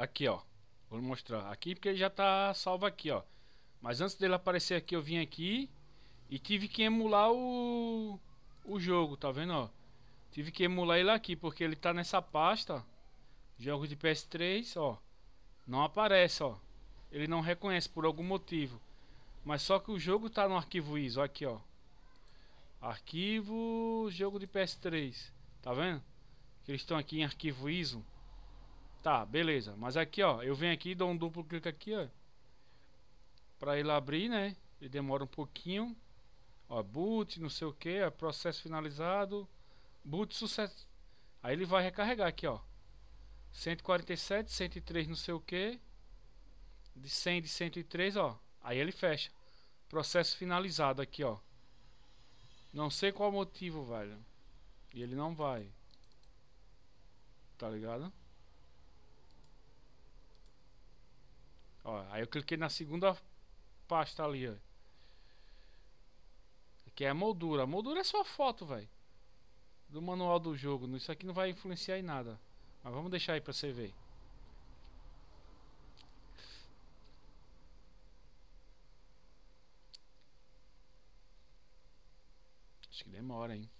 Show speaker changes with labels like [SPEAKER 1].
[SPEAKER 1] Aqui, ó. Vou mostrar aqui porque ele já tá salvo aqui, ó. Mas antes dele aparecer aqui, eu vim aqui e tive que emular o o jogo, tá vendo, ó? Tive que emular ele aqui porque ele tá nessa pasta jogos de PS3, ó. Não aparece, ó. Ele não reconhece por algum motivo. Mas só que o jogo tá no arquivo ISO, aqui, ó. Arquivo jogo de PS3. Tá vendo? Que eles estão aqui em arquivo ISO. Tá, beleza. Mas aqui, ó, eu venho aqui, dou um duplo clique aqui, ó. Pra ele abrir, né? Ele demora um pouquinho. Ó, boot, não sei o que, ó, processo finalizado. Boot sucesso. Aí ele vai recarregar aqui, ó. 147, 103, não sei o que. De 100, de 103, ó. Aí ele fecha. Processo finalizado aqui, ó. Não sei qual motivo, velho. E ele não vai. Tá ligado? Ó, aí eu cliquei na segunda pasta ali, ó. Que é a moldura. A moldura é só foto, velho. Do manual do jogo. Isso aqui não vai influenciar em nada. Mas vamos deixar aí pra você ver. Acho que demora, hein.